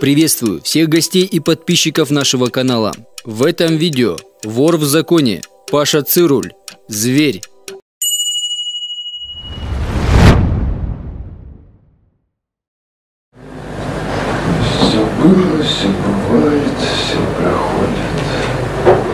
Приветствую всех гостей и подписчиков нашего канала. В этом видео вор в законе, Паша Цируль, зверь. Все было, все бывает, все проходит.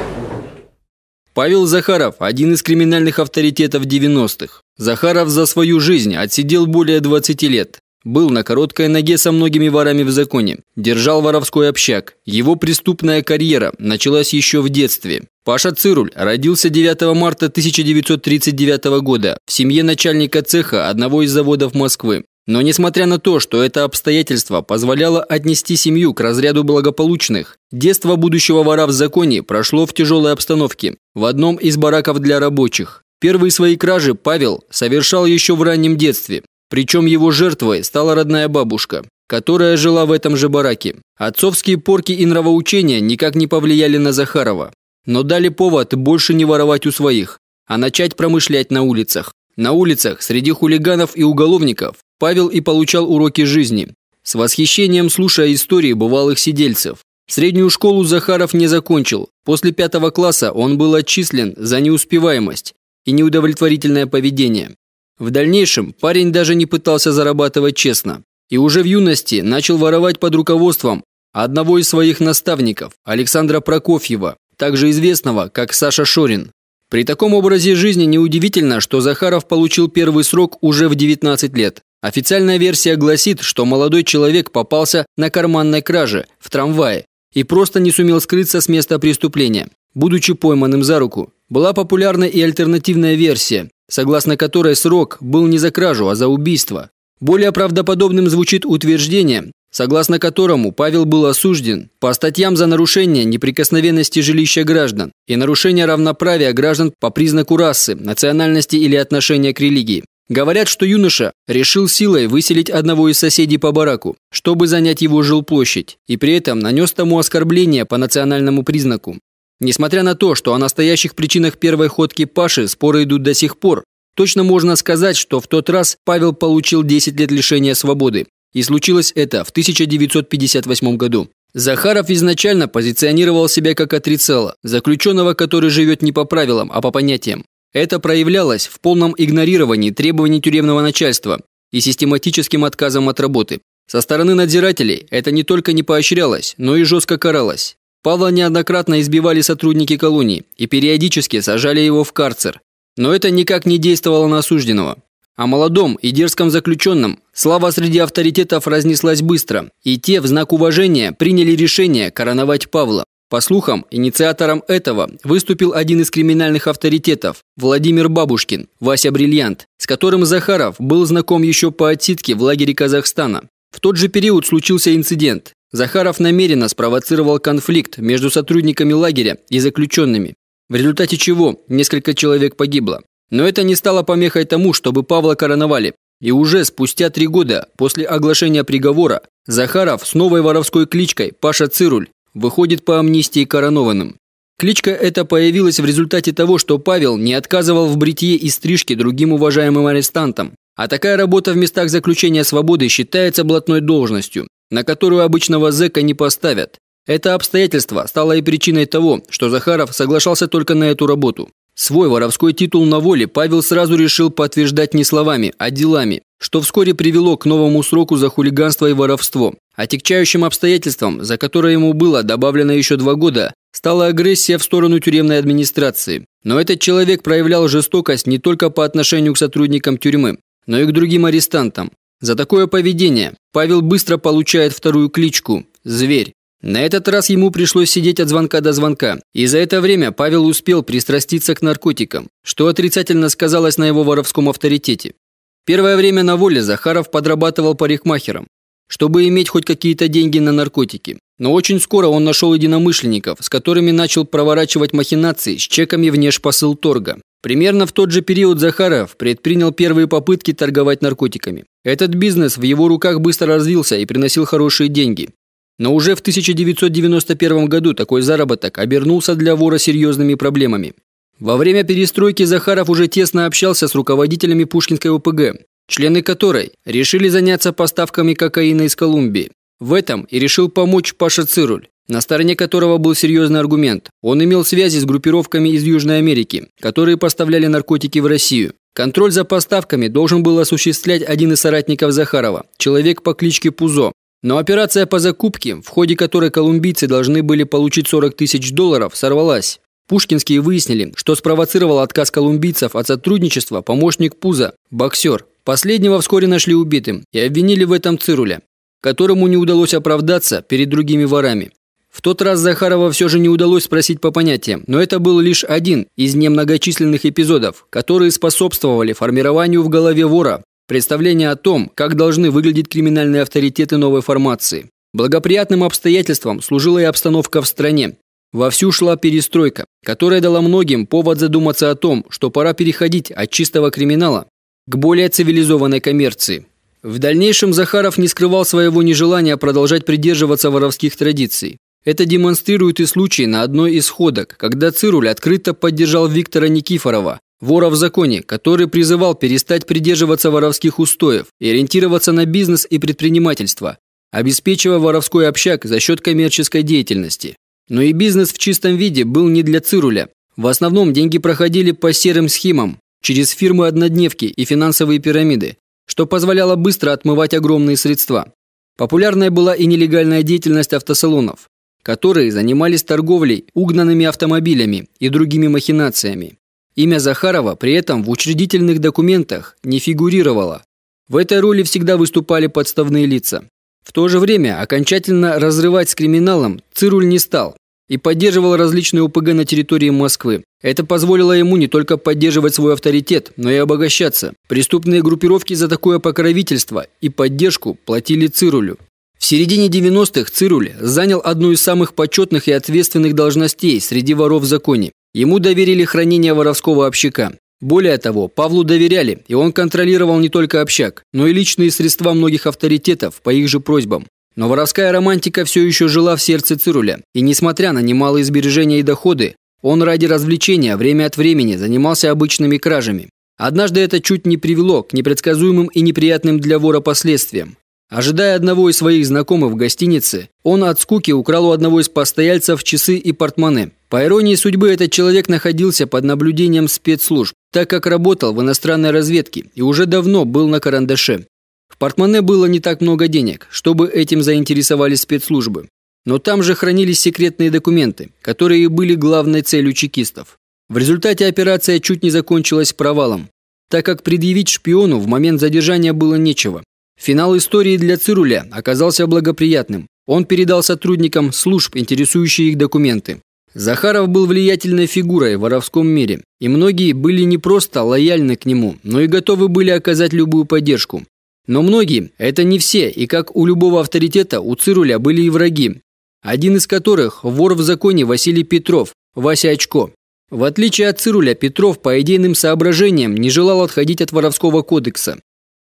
Павел Захаров – один из криминальных авторитетов 90-х. Захаров за свою жизнь отсидел более 20 лет. Был на короткой ноге со многими ворами в законе. Держал воровской общак. Его преступная карьера началась еще в детстве. Паша Цируль родился 9 марта 1939 года в семье начальника цеха одного из заводов Москвы. Но несмотря на то, что это обстоятельство позволяло отнести семью к разряду благополучных, детство будущего вора в законе прошло в тяжелой обстановке, в одном из бараков для рабочих. Первые свои кражи Павел совершал еще в раннем детстве. Причем его жертвой стала родная бабушка, которая жила в этом же бараке. Отцовские порки и нравоучения никак не повлияли на Захарова, но дали повод больше не воровать у своих, а начать промышлять на улицах. На улицах, среди хулиганов и уголовников, Павел и получал уроки жизни, с восхищением слушая истории бывалых сидельцев. Среднюю школу Захаров не закончил. После пятого класса он был отчислен за неуспеваемость и неудовлетворительное поведение. В дальнейшем парень даже не пытался зарабатывать честно. И уже в юности начал воровать под руководством одного из своих наставников, Александра Прокофьева, также известного как Саша Шорин. При таком образе жизни неудивительно, что Захаров получил первый срок уже в 19 лет. Официальная версия гласит, что молодой человек попался на карманной краже в трамвае и просто не сумел скрыться с места преступления, будучи пойманным за руку. Была популярна и альтернативная версия, согласно которой срок был не за кражу, а за убийство. Более правдоподобным звучит утверждение, согласно которому Павел был осужден по статьям за нарушение неприкосновенности жилища граждан и нарушение равноправия граждан по признаку расы, национальности или отношения к религии. Говорят, что юноша решил силой выселить одного из соседей по бараку, чтобы занять его жилплощадь, и при этом нанес тому оскорбление по национальному признаку. Несмотря на то, что о настоящих причинах первой ходки Паши споры идут до сих пор, точно можно сказать, что в тот раз Павел получил 10 лет лишения свободы. И случилось это в 1958 году. Захаров изначально позиционировал себя как отрицала, заключенного, который живет не по правилам, а по понятиям. Это проявлялось в полном игнорировании требований тюремного начальства и систематическим отказом от работы. Со стороны надзирателей это не только не поощрялось, но и жестко каралось. Павла неоднократно избивали сотрудники колонии и периодически сажали его в карцер. Но это никак не действовало на осужденного. О молодом и дерзком заключенном слава среди авторитетов разнеслась быстро, и те в знак уважения приняли решение короновать Павла. По слухам, инициатором этого выступил один из криминальных авторитетов – Владимир Бабушкин, Вася Бриллиант, с которым Захаров был знаком еще по отсидке в лагере Казахстана. В тот же период случился инцидент, Захаров намеренно спровоцировал конфликт между сотрудниками лагеря и заключенными, в результате чего несколько человек погибло. Но это не стало помехой тому, чтобы Павла короновали. И уже спустя три года после оглашения приговора Захаров с новой воровской кличкой Паша Цируль выходит по амнистии коронованным. Кличка эта появилась в результате того, что Павел не отказывал в бритье и стрижке другим уважаемым арестантам. А такая работа в местах заключения свободы считается блатной должностью на которую обычного зэка не поставят. Это обстоятельство стало и причиной того, что Захаров соглашался только на эту работу. Свой воровской титул на воле Павел сразу решил подтверждать не словами, а делами, что вскоре привело к новому сроку за хулиганство и воровство. Отягчающим обстоятельством, за которое ему было добавлено еще два года, стала агрессия в сторону тюремной администрации. Но этот человек проявлял жестокость не только по отношению к сотрудникам тюрьмы, но и к другим арестантам. За такое поведение Павел быстро получает вторую кличку «Зверь». На этот раз ему пришлось сидеть от звонка до звонка, и за это время Павел успел пристраститься к наркотикам, что отрицательно сказалось на его воровском авторитете. Первое время на воле Захаров подрабатывал парикмахером, чтобы иметь хоть какие-то деньги на наркотики. Но очень скоро он нашел единомышленников, с которыми начал проворачивать махинации с чеками внешпосыл торга. Примерно в тот же период Захаров предпринял первые попытки торговать наркотиками. Этот бизнес в его руках быстро развился и приносил хорошие деньги. Но уже в 1991 году такой заработок обернулся для вора серьезными проблемами. Во время перестройки Захаров уже тесно общался с руководителями Пушкинской ОПГ, члены которой решили заняться поставками кокаина из Колумбии. В этом и решил помочь Паша Цируль, на стороне которого был серьезный аргумент. Он имел связи с группировками из Южной Америки, которые поставляли наркотики в Россию. Контроль за поставками должен был осуществлять один из соратников Захарова, человек по кличке Пузо. Но операция по закупке, в ходе которой колумбийцы должны были получить 40 тысяч долларов, сорвалась. Пушкинские выяснили, что спровоцировал отказ колумбийцев от сотрудничества помощник Пуза, боксер. Последнего вскоре нашли убитым и обвинили в этом Цируля которому не удалось оправдаться перед другими ворами. В тот раз Захарова все же не удалось спросить по понятиям, но это был лишь один из немногочисленных эпизодов, которые способствовали формированию в голове вора представления о том, как должны выглядеть криминальные авторитеты новой формации. Благоприятным обстоятельством служила и обстановка в стране. Вовсю шла перестройка, которая дала многим повод задуматься о том, что пора переходить от чистого криминала к более цивилизованной коммерции. В дальнейшем Захаров не скрывал своего нежелания продолжать придерживаться воровских традиций. Это демонстрирует и случай на одной из ходок, когда Цируль открыто поддержал Виктора Никифорова, вора в законе, который призывал перестать придерживаться воровских устоев и ориентироваться на бизнес и предпринимательство, обеспечивая воровской общак за счет коммерческой деятельности. Но и бизнес в чистом виде был не для Цируля. В основном деньги проходили по серым схемам, через фирмы-однодневки и финансовые пирамиды, что позволяло быстро отмывать огромные средства. Популярной была и нелегальная деятельность автосалонов, которые занимались торговлей угнанными автомобилями и другими махинациями. Имя Захарова при этом в учредительных документах не фигурировало. В этой роли всегда выступали подставные лица. В то же время окончательно разрывать с криминалом Цируль не стал, и поддерживал различные ОПГ на территории Москвы. Это позволило ему не только поддерживать свой авторитет, но и обогащаться. Преступные группировки за такое покровительство и поддержку платили Цирулю. В середине 90-х Цируль занял одну из самых почетных и ответственных должностей среди воров в законе. Ему доверили хранение воровского общака. Более того, Павлу доверяли, и он контролировал не только общак, но и личные средства многих авторитетов по их же просьбам. Но воровская романтика все еще жила в сердце Цируля, и несмотря на немалые сбережения и доходы, он ради развлечения время от времени занимался обычными кражами. Однажды это чуть не привело к непредсказуемым и неприятным для вора последствиям. Ожидая одного из своих знакомых в гостинице, он от скуки украл у одного из постояльцев часы и портмоне. По иронии судьбы, этот человек находился под наблюдением спецслужб, так как работал в иностранной разведке и уже давно был на карандаше. В портмоне было не так много денег, чтобы этим заинтересовались спецслужбы. Но там же хранились секретные документы, которые были главной целью чекистов. В результате операция чуть не закончилась провалом, так как предъявить шпиону в момент задержания было нечего. Финал истории для Цируля оказался благоприятным. Он передал сотрудникам служб, интересующие их документы. Захаров был влиятельной фигурой в воровском мире, и многие были не просто лояльны к нему, но и готовы были оказать любую поддержку. Но многие – это не все, и как у любого авторитета у Цируля были и враги. Один из которых – вор в законе Василий Петров, Вася Очко. В отличие от Цируля, Петров по идейным соображениям не желал отходить от Воровского кодекса.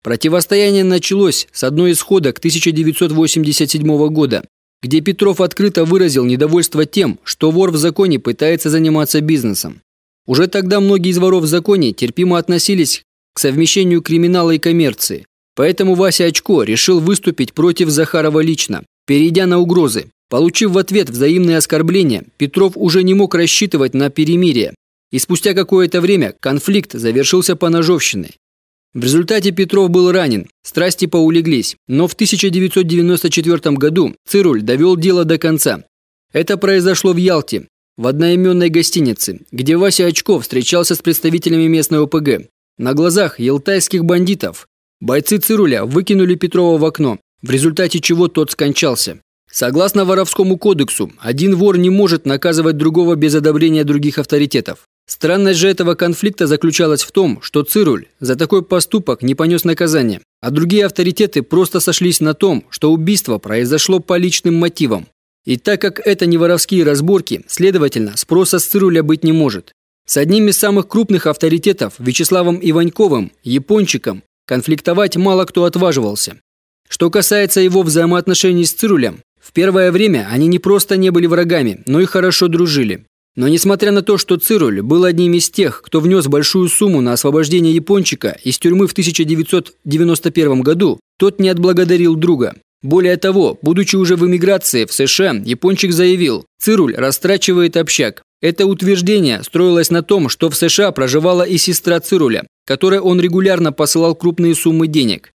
Противостояние началось с одной из ходок 1987 года, где Петров открыто выразил недовольство тем, что вор в законе пытается заниматься бизнесом. Уже тогда многие из воров в законе терпимо относились к совмещению криминала и коммерции, Поэтому Вася Очко решил выступить против Захарова лично, перейдя на угрозы. Получив в ответ взаимные оскорбления, Петров уже не мог рассчитывать на перемирие. И спустя какое-то время конфликт завершился по ножовщине. В результате Петров был ранен, страсти поулеглись, но в 1994 году Цируль довел дело до конца. Это произошло в Ялте, в одноименной гостинице, где Вася Очко встречался с представителями местной ОПГ. На глазах елтайских бандитов Бойцы Цируля выкинули Петрова в окно, в результате чего тот скончался. Согласно Воровскому кодексу, один вор не может наказывать другого без одобрения других авторитетов. Странность же этого конфликта заключалась в том, что Цируль за такой поступок не понес наказания, а другие авторитеты просто сошлись на том, что убийство произошло по личным мотивам. И так как это не воровские разборки, следовательно, спроса с Цируля быть не может. С одним из самых крупных авторитетов, Вячеславом Иваньковым, япончиком, Конфликтовать мало кто отваживался. Что касается его взаимоотношений с Цирулем, в первое время они не просто не были врагами, но и хорошо дружили. Но несмотря на то, что Цируль был одним из тех, кто внес большую сумму на освобождение Япончика из тюрьмы в 1991 году, тот не отблагодарил друга. Более того, будучи уже в эмиграции в США, Япончик заявил, «Цируль растрачивает общак». Это утверждение строилось на том, что в США проживала и сестра Цируля, которой он регулярно посылал крупные суммы денег.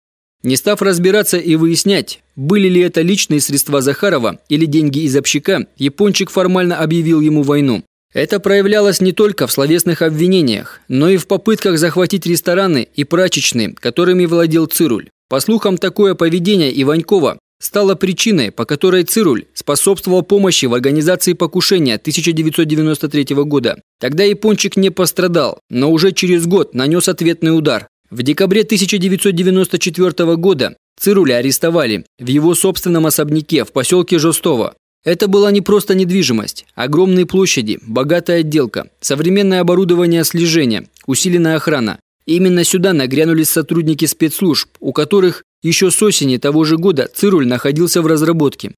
Не став разбираться и выяснять, были ли это личные средства Захарова или деньги из общака, Япончик формально объявил ему войну. Это проявлялось не только в словесных обвинениях, но и в попытках захватить рестораны и прачечные, которыми владел Цируль. По слухам, такое поведение Иванькова стало причиной, по которой Цируль способствовал помощи в организации покушения 1993 года. Тогда Япончик не пострадал, но уже через год нанес ответный удар. В декабре 1994 года Цируля арестовали в его собственном особняке в поселке Жостово. Это была не просто недвижимость. Огромные площади, богатая отделка, современное оборудование слежения, усиленная охрана. Именно сюда нагрянули сотрудники спецслужб, у которых еще с осени того же года цируль находился в разработке.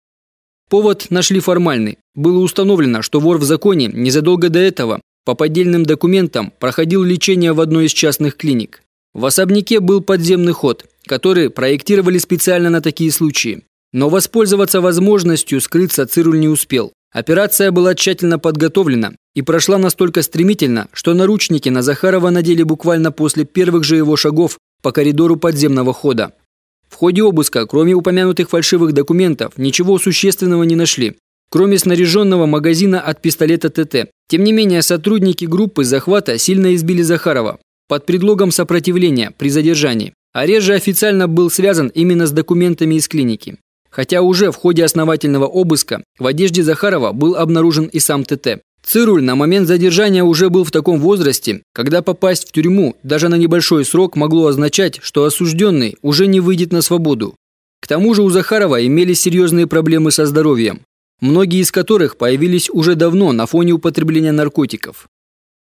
Повод нашли формальный. Было установлено, что вор в законе незадолго до этого по поддельным документам проходил лечение в одной из частных клиник. В особняке был подземный ход, который проектировали специально на такие случаи. Но воспользоваться возможностью скрыться Цируль не успел. Операция была тщательно подготовлена и прошла настолько стремительно, что наручники на Захарова надели буквально после первых же его шагов по коридору подземного хода. В ходе обыска, кроме упомянутых фальшивых документов, ничего существенного не нашли, кроме снаряженного магазина от пистолета ТТ. Тем не менее, сотрудники группы захвата сильно избили Захарова под предлогом сопротивления при задержании. Арест же официально был связан именно с документами из клиники. Хотя уже в ходе основательного обыска в одежде Захарова был обнаружен и сам ТТ. Цируль на момент задержания уже был в таком возрасте, когда попасть в тюрьму даже на небольшой срок могло означать, что осужденный уже не выйдет на свободу. К тому же у Захарова имели серьезные проблемы со здоровьем, многие из которых появились уже давно на фоне употребления наркотиков.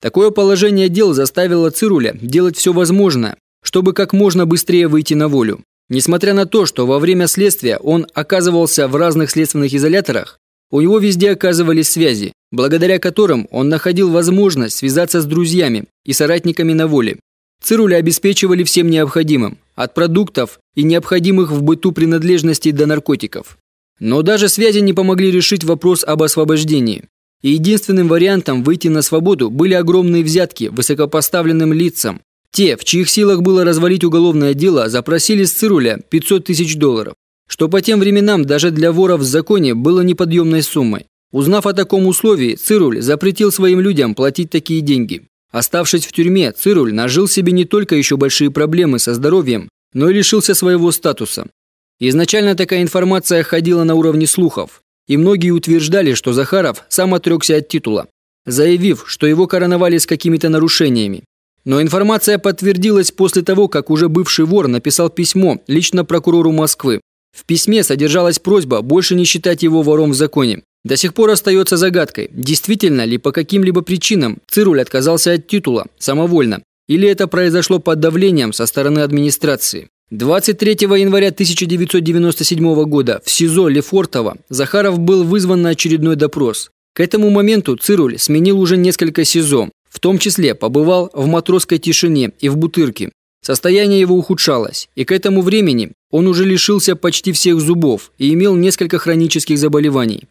Такое положение дел заставило Цируля делать все возможное, чтобы как можно быстрее выйти на волю. Несмотря на то, что во время следствия он оказывался в разных следственных изоляторах, у него везде оказывались связи, благодаря которым он находил возможность связаться с друзьями и соратниками на воле. Цирули обеспечивали всем необходимым, от продуктов и необходимых в быту принадлежностей до наркотиков. Но даже связи не помогли решить вопрос об освобождении. И единственным вариантом выйти на свободу были огромные взятки высокопоставленным лицам. Те, в чьих силах было развалить уголовное дело, запросили с Цируля 500 тысяч долларов, что по тем временам даже для воров в законе было неподъемной суммой. Узнав о таком условии, Цируль запретил своим людям платить такие деньги. Оставшись в тюрьме, Цируль нажил себе не только еще большие проблемы со здоровьем, но и лишился своего статуса. Изначально такая информация ходила на уровне слухов, и многие утверждали, что Захаров сам отрекся от титула, заявив, что его короновали с какими-то нарушениями. Но информация подтвердилась после того, как уже бывший вор написал письмо лично прокурору Москвы. В письме содержалась просьба больше не считать его вором в законе. До сих пор остается загадкой, действительно ли по каким-либо причинам Цируль отказался от титула самовольно, или это произошло под давлением со стороны администрации. 23 января 1997 года в СИЗО Лефортово Захаров был вызван на очередной допрос. К этому моменту Цируль сменил уже несколько СИЗО, в том числе побывал в матросской тишине и в Бутырке. Состояние его ухудшалось, и к этому времени он уже лишился почти всех зубов и имел несколько хронических заболеваний.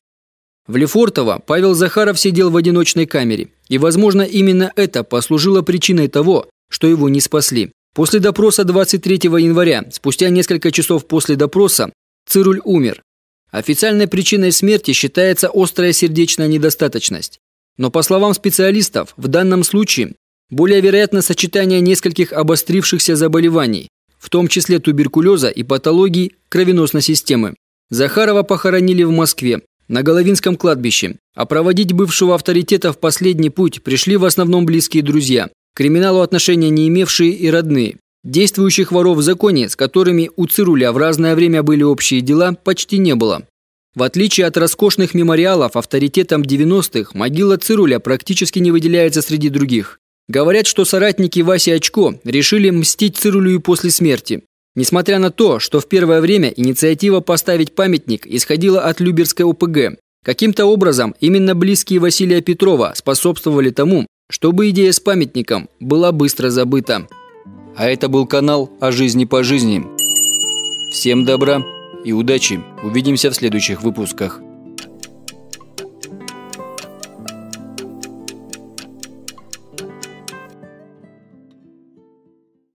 В Лефортово Павел Захаров сидел в одиночной камере, и, возможно, именно это послужило причиной того, что его не спасли. После допроса 23 января, спустя несколько часов после допроса, Цируль умер. Официальной причиной смерти считается острая сердечная недостаточность. Но, по словам специалистов, в данном случае более вероятно сочетание нескольких обострившихся заболеваний, в том числе туберкулеза и патологий кровеносной системы. Захарова похоронили в Москве, на Головинском кладбище. А проводить бывшего авторитета в последний путь пришли в основном близкие друзья, к криминалу отношения не имевшие и родные. Действующих воров в законе, с которыми у Цируля в разное время были общие дела, почти не было. В отличие от роскошных мемориалов авторитетом 90-х, могила Цируля практически не выделяется среди других. Говорят, что соратники Васи Очко решили мстить Цирулю после смерти. Несмотря на то, что в первое время инициатива поставить памятник исходила от Люберской ОПГ, каким-то образом именно близкие Василия Петрова способствовали тому, чтобы идея с памятником была быстро забыта. А это был канал о жизни по жизни. Всем добра и удачи. Увидимся в следующих выпусках.